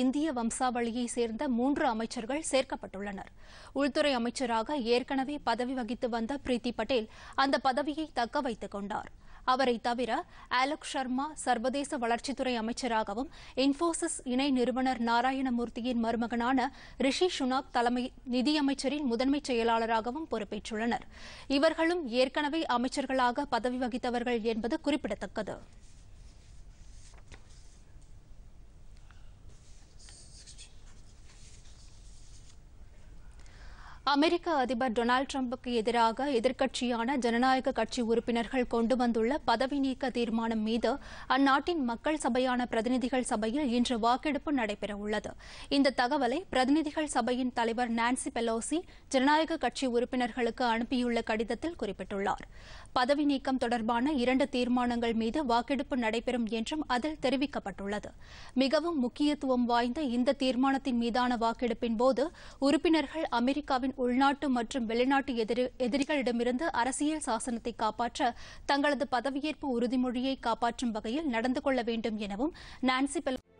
இந்திய வம்சாவளியை சேர்ந்த மூன்று அமைச்சர்கள் சேர்க்கப்பட்டுள்ளனர் உள்துறை அமைச்சராக ஏற்கனவே பதவி வகித்து வந்த பிரீத்தி பட்டேல் அந்த பதவியை தக்க வைத்துக் கொண்டார் அவரை தவிர ஆலோக் சர்மா சர்வதேச வளர்ச்சித்துறை அமைச்சராகவும் இன்போசிஸ் இணை நிறுவனர் நாராயணமூர்த்தியின் மருமகனான ரிஷி சுனாக் தலைமை நிதியமைச்சரின் முதன்மை செயலாளராகவும் பொறுப்பேற்றுள்ளனர் இவர்களும் ஏற்கனவே அமைச்சர்களாக பதவி வகித்தவர்கள் என்பது குறிப்பிடத்தக்கது அமெரிக்க அதிபர் டொனால்டு டிரம்புக்கு எதிராக எதிர்க்கட்சியான ஜனநாயக கட்சி உறுப்பினர்கள் கொண்டு வந்துள்ள பதவி நீக்க தீர்மானம் மீது அந்நாட்டின் மக்கள் சபையான பிரதிநிதிகள் சபையில் இன்று வாக்கெடுப்பு நடைபெறவுள்ளது இந்த தகவலை பிரதிநிதிகள் சபையின் தலைவர் நான்சி பெலோசி ஜனநாயக கட்சி உறுப்பினர்களுக்கு அனுப்பியுள்ள கடிதத்தில் குறிப்பிட்டுள்ளார் பதவி நீக்கம் தொடர்பான இரண்டு தீர்மானங்கள் மீது வாக்கெடுப்பு நடைபெறும் என்றும் அதில் தெரிவிக்கப்பட்டுள்ளது மிகவும் முக்கியத்துவம் வாய்ந்த இந்த தீர்மானத்தின் மீதான வாக்கெடுப்பின் போது உறுப்பினர்கள் அமெரிக்காவின் உள்நாட்டு மற்றும் வெளிநாட்டு எதிரிகளிடமிருந்து அரசியல் சாசனத்தை காப்பாற்ற தங்களது பதவியேற்பு உறுதிமொழியை காப்பாற்றும் வகையில் நடந்து கொள்ள வேண்டும் எனவும் நான்சி பெலோ